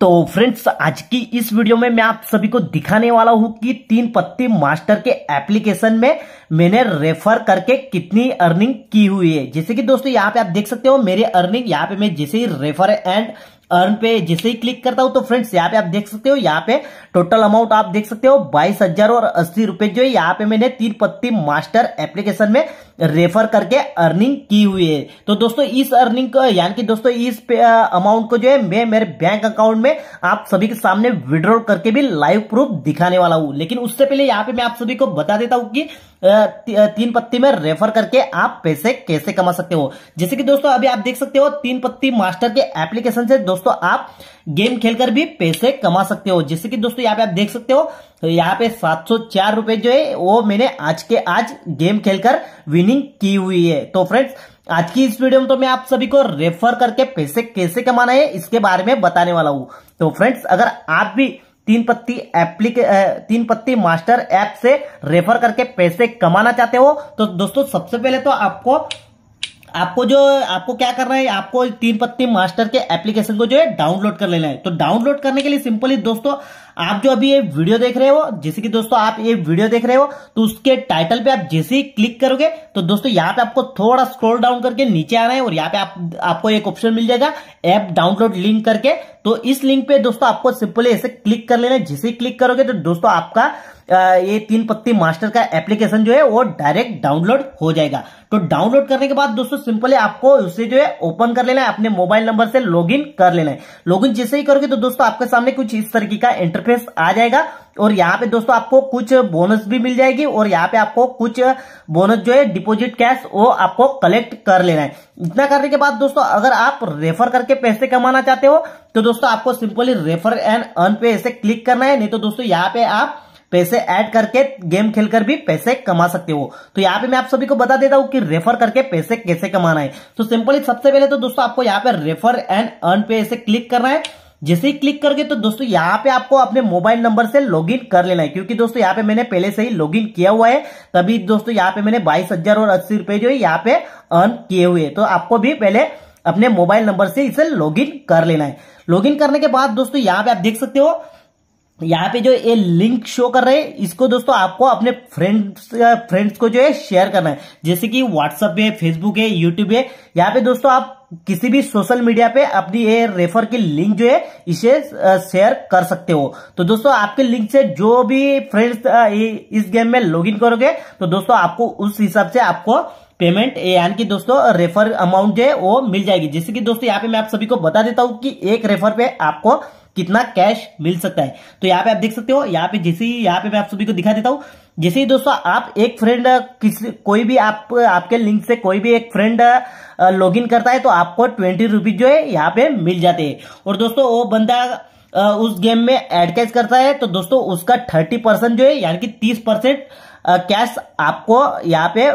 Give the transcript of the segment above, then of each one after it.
तो फ्रेंड्स आज की इस वीडियो में मैं आप सभी को दिखाने वाला हूं कि तीन पत्ती मास्टर के एप्लीकेशन में मैंने रेफर करके कितनी अर्निंग की हुई है जैसे कि दोस्तों यहाँ पे आप देख सकते हो मेरी अर्निंग यहाँ पे मैं जैसे ही रेफर एंड अर्न पे जैसे ही क्लिक करता हूं तो फ्रेंड्स यहाँ पे आप देख सकते हो यहाँ पे टोटल अमाउंट आप देख सकते हो बाईस हजार और अस्सी रुपए जो है यहाँ पे मैंने तीन पत्ती मास्टर एप्लीकेशन में रेफर करके अर्निंग की हुई है तो दोस्तों इस अर्निंग को यानी कि दोस्तों इस अमाउंट को जो है मैं मेरे बैंक अकाउंट में आप सभी के सामने विड्रॉल करके भी लाइव प्रूफ दिखाने वाला हूं लेकिन उससे पहले यहाँ पे मैं आप सभी को बता देता हूं कि तीन पत्ती में रेफर करके आप पैसे कैसे कमा सकते हो जैसे कि दोस्तों अभी आप देख सकते हो तीन पत्ती मास्टर के एप्लीकेशन से दोस्तों आप गेम खेलकर भी पैसे कमा सकते हो जैसे कि दोस्तों यहाँ पे आप देख सकते हो तो यहाँ पे सात सौ चार रुपए जो है वो मैंने आज के आज गेम खेलकर विनिंग की हुई है तो फ्रेंड्स आज की इस वीडियो में तो मैं आप सभी को रेफर करके पैसे कैसे कमाना है इसके बारे में बताने वाला हूँ तो फ्रेंड्स अगर आप भी तीन पत्ती एप्लीके तीन पत्ती मास्टर ऐप से रेफर करके पैसे कमाना चाहते हो तो दोस्तों सबसे पहले तो आपको आपको जो आपको क्या करना है आपको तीन पत्ती मास्टर के एप्लीकेशन को जो है डाउनलोड कर लेना है तो डाउनलोड करने के लिए सिंपली दोस्तों आप जो अभी ये वीडियो देख रहे हो जैसे कि दोस्तों आप ये वीडियो देख रहे हो तो उसके टाइटल पे आप जैसे ही क्लिक करोगे तो दोस्तों यहाँ पे आपको थोड़ा स्क्रॉल डाउन करके नीचे आना है और यहाँ पे आप आपको एक ऑप्शन मिल जाएगा ऐप डाउनलोड लिंक करके तो इस लिंक पे दोस्तों आपको सिंपली ऐसे क्लिक कर लेना है जैसे ही क्लिक करोगे तो दोस्तों आपका ये तीन पत्ती मास्टर का एप्लीकेशन जो है वो डायरेक्ट डाउनलोड हो जाएगा तो डाउनलोड करने के बाद दोस्तों सिंपली आपको उसे जो है ओपन कर लेना है अपने मोबाइल नंबर से लॉगिन कर लेना है लॉगिन जैसे ही करोगे तो दोस्तों आपके सामने कुछ इस तरीके का इंटरफेस आ जाएगा और यहाँ पे दोस्तों आपको कुछ बोनस भी मिल जाएगी और यहाँ पे आपको कुछ बोनस जो है डिपॉजिट कैश वो आपको कलेक्ट कर लेना है इतना करने के बाद दोस्तों अगर आप रेफर करके पैसे कमाना चाहते हो तो दोस्तों आपको सिंपली रेफर एंड अर्न पे ऐसे क्लिक करना है नहीं तो दोस्तों यहाँ पे आप पैसे ऐड करके गेम खेलकर भी पैसे कमा सकते हो तो यहाँ पे मैं आप सभी को बता देता हूँ कि रेफर करके पैसे कैसे कमाना है तो सिंपली सबसे पहले तो दोस्तों आपको यहाँ पे रेफर एंड अर्न पे ऐसे क्लिक करना है जैसे ही क्लिक करके तो दोस्तों यहाँ पे आपको अपने मोबाइल नंबर से लॉगिन कर लेना है क्योंकि दोस्तों यहाँ पे मैंने पहले से ही लॉगिन किया हुआ है तभी दोस्तों यहाँ पे मैंने बाईस हजार और अस्सी रुपए जो है यहाँ पे अर्न किए हुए तो आपको भी पहले अपने मोबाइल नंबर से इसे लॉगिन कर लेना है लॉगिन करने के बाद दोस्तों यहाँ पे आप देख सकते हो यहाँ पे जो ये लिंक शो कर रहे हैं इसको दोस्तों आपको अपने फ्रेंड्स फ्रेंड्स को जो है शेयर करना है जैसे कि व्हाट्सअप है फेसबुक है यूट्यूब है यहाँ पे दोस्तों आप किसी भी सोशल मीडिया पे अपनी ये रेफर की लिंक जो है इसे शेयर कर सकते हो तो दोस्तों आपके लिंक से जो भी फ्रेंड्स इस गेम में लॉग करोगे तो दोस्तों आपको उस हिसाब से आपको पेमेंट यानी कि दोस्तों रेफर अमाउंट जो है वो मिल जाएगी जैसे कि दोस्तों यहाँ पे मैं आप सभी को बता देता हूँ कि एक रेफर पे आपको कितना कैश मिल सकता है तो यहाँ पे आप देख सकते हो यहाँ पे जैसे ही यहाँ पे मैं आप सभी को दिखा देता हूँ जैसे ही दोस्तों आप एक फ्रेंड किसी कोई भी आप आपके लिंक से कोई भी एक फ्रेंड लॉगिन करता है तो आपको ट्वेंटी रुपीज जो है यहाँ पे मिल जाते हैं और दोस्तों वो बंदा उस गेम में कैश करता है तो दोस्तों उसका थर्टी परसेंट जो है यानी कि तीस परसेंट कैश आपको यहाँ पे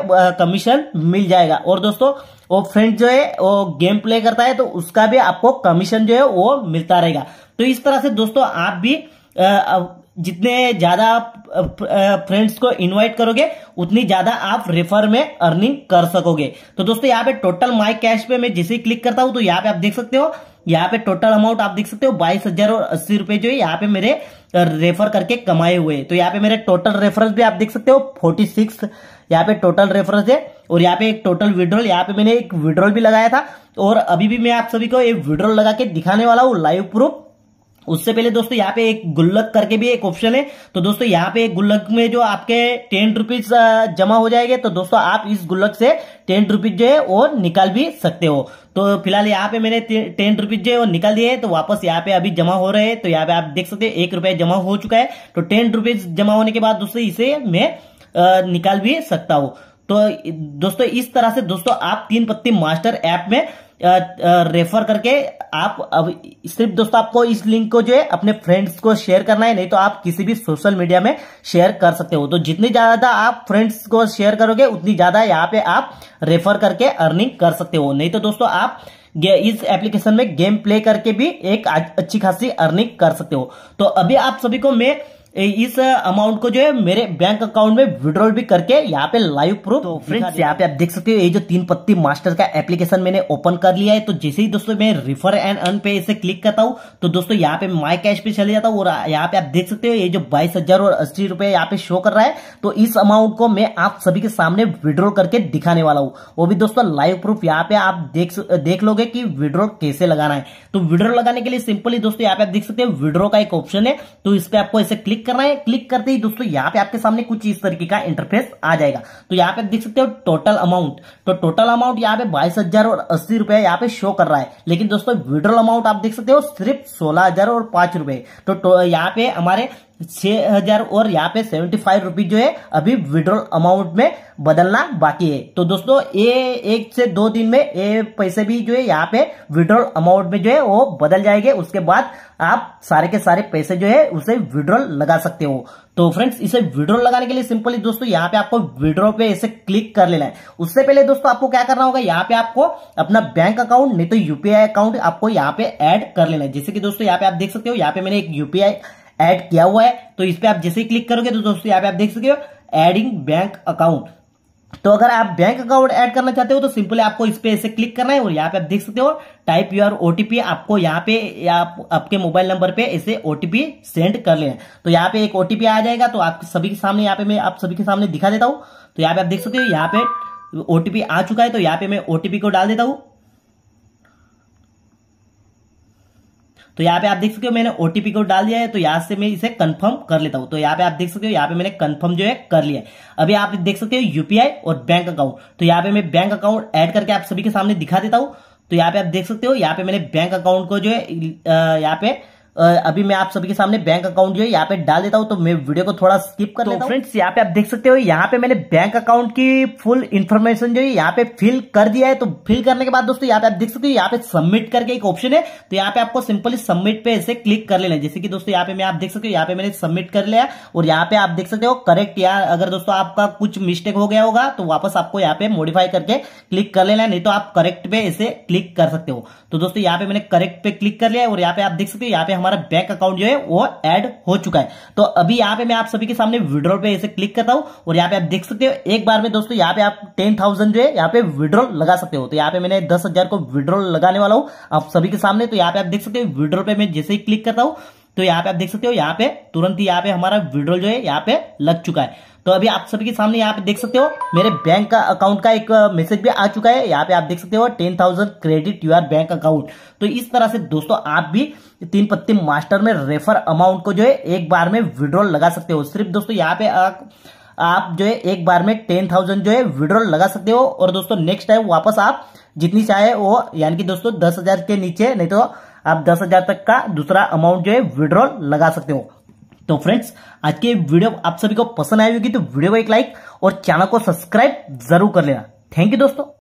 कमीशन मिल जाएगा और दोस्तों वो फ्रेंड जो है वो गेम प्ले करता है तो उसका भी आपको कमीशन जो है वो मिलता रहेगा तो इस तरह से दोस्तों आप भी जितने ज्यादा फ्रेंड्स को इनवाइट करोगे उतनी ज्यादा आप रेफर में अर्निंग कर सकोगे तो दोस्तों यहाँ पे टोटल माई कैश पे मैं जैसे क्लिक करता हूं तो यहाँ पे आप देख सकते हो यहाँ पे टोटल अमाउंट आप देख सकते हो बाईस हजार और अस्सी रुपए जो है यहाँ पे मेरे रेफर करके कमाए हुए तो यहाँ पे मेरे टोटल रेफरेंस भी आप देख सकते हो फोर्टी सिक्स यहाँ पे टोटल रेफरेंस है और यहाँ पे एक टोटल विड्रॉल यहाँ पे मैंने एक विड्रॉल भी लगाया था और अभी भी मैं आप सभी को एक विड्रॉल लगा के दिखाने वाला हूँ लाइव प्रूफ उससे पहले दोस्तों यहाँ पे एक गुल्लक करके भी एक ऑप्शन है तो दोस्तों यहाँ पे गुल्लक में जो आपके टेन रुपीज जमा हो जाएंगे तो दोस्तों आप इस गुल्लक से टेन रुपीज जो है वो निकाल भी सकते हो तो फिलहाल यहाँ पे मैंने टेन रुपीज जो है वो निकाल दिए तो वापस यहाँ पे अभी जमा हो रहे हैं तो यहाँ पे आप देख सकते एक रुपया जमा हो चुका है तो टेन रुपीज जमा होने के बाद दोस्तों इसे मैं निकाल भी सकता हूँ तो दोस्तों इस तरह से दोस्तों आप तीन पत्ती मास्टर ऐप में रेफर करके आप अब सिर्फ दोस्तों आपको इस लिंक को जो है अपने फ्रेंड्स को शेयर करना है नहीं तो आप किसी भी सोशल मीडिया में शेयर कर सकते हो तो जितनी ज्यादा आप फ्रेंड्स को शेयर करोगे उतनी ज्यादा यहाँ पे आप रेफर करके अर्निंग कर सकते हो नहीं तो दोस्तों आप इस एप्लीकेशन में गेम प्ले करके भी एक अच्छी खासी अर्निंग कर सकते हो तो अभी आप सभी को मैं इस अमाउंट को जो है मेरे बैंक अकाउंट में विड्रॉल भी करके यहाँ पे लाइव प्रूफ तो फ्रेंड्स यहाँ पे आप देख सकते हो ये जो तीन पत्ती मास्टर का एप्लीकेशन मैंने ओपन कर लिया है तो जैसे ही दोस्तों मैं रिफर एंड अर्न पे इसे क्लिक करता हूँ तो दोस्तों यहाँ पे माई कैश पे चले जाता हूँ और यहाँ पे आप देख सकते हो ये जो बाईस हजार और अस्सी रुपए यहाँ पे शो कर रहा है तो इस अमाउंट को मैं आप सभी के सामने विड्रॉल करके दिखाने वाला हूँ वो भी दोस्तों लाइव प्रूफ यहाँ पे आप देख देख लोगे की विड्रॉ कैसे लगाना है तो विड्रॉ लगाने के लिए सिंपली दोस्तों यहाँ पे आप देख सकते हो विड्रॉ का एक ऑप्शन है तो इस पे आपको ऐसे क्लिक क्लिक करना है क्लिक करते ही दोस्तों यहाँ पे आपके सामने कुछ इस तरीके का इंटरफेस आ जाएगा तो यहाँ पे देख सकते हो टोटल अमाउंट तो टोटल अमाउंट यहाँ पे बाईस हजार और अस्सी रुपया यहाँ पे शो कर रहा है लेकिन दोस्तों विड्रॉल अमाउंट आप देख सकते हो सिर्फ सोलह हजार और पांच रुपए तो, तो यहाँ पे हमारे छह हजार और यहाँ पे सेवेंटी फाइव रुपीज जो है अभी विड्रॉल अमाउंट में बदलना बाकी है तो दोस्तों ये एक से दो दिन में ये पैसे भी जो है यहाँ पे विड्रॉल अमाउंट में जो है वो बदल जाएंगे उसके बाद आप सारे के सारे पैसे जो है उसे विड्रॉल लगा सकते हो तो फ्रेंड्स इसे विड्रॉल लगाने के लिए सिंपली दोस्तों यहाँ पे आपको विड्रॉल पे इसे क्लिक कर लेना है उससे पहले दोस्तों आपको क्या करना होगा यहाँ पे आपको अपना बैंक अकाउंट नहीं तो यूपीआई अकाउंट आपको यहाँ पे एड कर लेना है जैसे कि दोस्तों यहाँ पे आप देख सकते हो यहाँ पे मैंने एक यूपीआई ऐड किया हुआ है तो इस पर आप जैसे क्लिक करोगे तो दोस्तों यहाँ पे आप देख सकते हो एडिंग बैंक अकाउंट तो अगर आप बैंक अकाउंट ऐड करना चाहते हो तो सिंपली आपको इस पे ऐसे क्लिक करना है और यहाँ पे आप देख सकते हो टाइप योर ओटीपी आपको यहाँ पे या आप, आपके मोबाइल नंबर पे ऐसे ओटीपी सेंड कर लेना तो यहाँ पे एक ओटीपी आ जाएगा तो आप सभी के सामने यहाँ पे मैं आप सभी के सामने दिखा देता हूँ तो यहाँ पे आप देख सकते हो यहाँ पे ओटीपी आ चुका है तो यहाँ पे मैं ओटीपी को डाल देता हूँ तो यहाँ पे आप देख सकते हो मैंने ओटीपी को डाल दिया है तो यहाँ से मैं इसे कंफर्म कर लेता हूँ तो यहाँ पे आप देख सकते हो यहाँ पे मैंने कंफर्म जो है कर लिया है अभी आप देख सकते हो यूपीआई और बैंक अकाउंट तो यहाँ पे मैं बैंक अकाउंट एड करके आप सभी के सामने दिखा देता हूँ तो यहाँ पे आप देख सकते हो यहाँ पे मैंने बैंक अकाउंट को जो है यहाँ पे अभी मैं आप सभी के सामने बैंक अकाउंट जो है यहाँ पे डाल देता हूँ तो मैं वीडियो को थोड़ा स्किप कर तो लेता फ्रेंड्स यहाँ पे आप देख सकते हो यहाँ पे मैंने बैंक अकाउंट की फुल इन्फॉर्मेशन जो है यहाँ पे फिल कर दिया है तो फिल करने के बाद दोस्तों यहाँ पे आप देख सकते हो यहाँ पे सबमिट करके एक ऑप्शन है तो यहाँ पे आपको सिंपली सबमिट पे ऐसे क्लिक कर लेना जैसे कि दोस्तों यहाँ पे मैं आप देख सकते हो यहाँ पे मैंने सबमिट कर लिया और यहाँ पे आप देख सकते हो करेक्ट या अगर दोस्तों आपका कुछ मिस्टेक हो गया होगा तो वापस आपको यहाँ पे मॉडिफाई करके क्लिक कर लेना नहीं तो आप करेक्ट पे ऐसे क्लिक कर सकते हो तो दोस्तों यहाँ पे मैंने करेक्ट पे क्लिक कर लिया और यहाँ पे आप देख सकते हो यहाँ पे हमारा बैंक अकाउंट जो है वो एड हो चुका है तो अभी यहाँ पे मैं आप सभी के सामने विड्रॉल पे ऐसे क्लिक करता हूँ और यहाँ पे आप देख सकते हो एक बार में दोस्तों यहाँ पे आप टेन थाउजेंड जो है यहाँ पे विड्रॉल लगा सकते हो तो यहाँ पे मैंने दस हजार को विड्रॉल लगाने वाला हूँ आप सभी के सामने तो यहाँ पे आप देख सकते हो विड्रॉल पे मैं जैसे ही क्लिक करता हूँ तो यहाँ पे आप देख सकते हो यहाँ पे तुरंत ही यहाँ पे हमारा विड्रॉल जो है यहाँ पे लग चुका है तो अभी आप सभी के सामने यहाँ पे देख सकते हो मेरे बैंक का अकाउंट का एक मैसेज भी आ चुका है यहाँ पे आप देख सकते हो ten thousand credit your bank account तो इस तरह से दोस्तों आप भी तीन पत्ते मास्टर में रेफर अमाउंट को जो है एक बार में विड्रॉल लगा सकते हो सिर्फ दोस्तों यहाँ पे आ, आप जो है एक बार में टेन थाउजेंड जो है विड्रॉल लगा सकते हो और दोस्तों नेक्स्ट टाइम वापस आप जितनी चाहे वो यानी कि दोस्तों दस हजार के नीचे नहीं तो आप दस हजार तक का दूसरा अमाउंट जो है विड्रॉल लगा सकते हो तो फ्रेंड्स आज की वीडियो आप सभी को पसंद आई तो वीडियो को एक लाइक और चैनल को सब्सक्राइब जरूर कर लेना थैंक यू दोस्तों